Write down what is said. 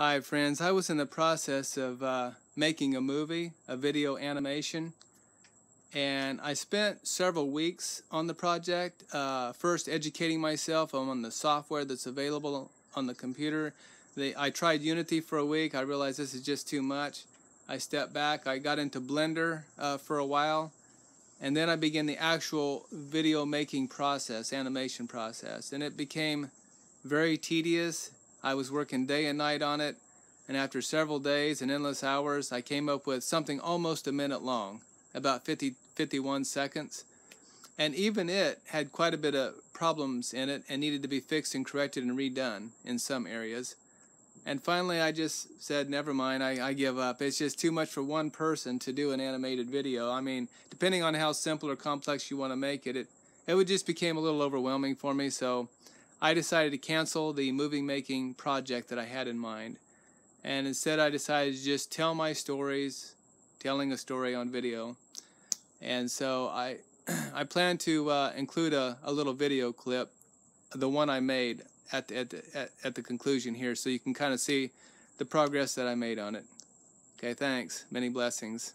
Hi, friends. I was in the process of uh, making a movie, a video animation, and I spent several weeks on the project. Uh, first, educating myself on the software that's available on the computer. I tried Unity for a week. I realized this is just too much. I stepped back. I got into Blender uh, for a while, and then I began the actual video making process, animation process, and it became very tedious I was working day and night on it, and after several days and endless hours, I came up with something almost a minute long, about 50, 51 seconds. And even it had quite a bit of problems in it and needed to be fixed and corrected and redone in some areas. And finally, I just said, never mind, I, I give up. It's just too much for one person to do an animated video. I mean, depending on how simple or complex you want to make it, it, it would just became a little overwhelming for me. So I decided to cancel the movie making project that I had in mind. And instead, I decided to just tell my stories, telling a story on video. And so I, I plan to uh, include a, a little video clip, the one I made at the, at, the, at, at the conclusion here, so you can kind of see the progress that I made on it. Okay, thanks. Many blessings.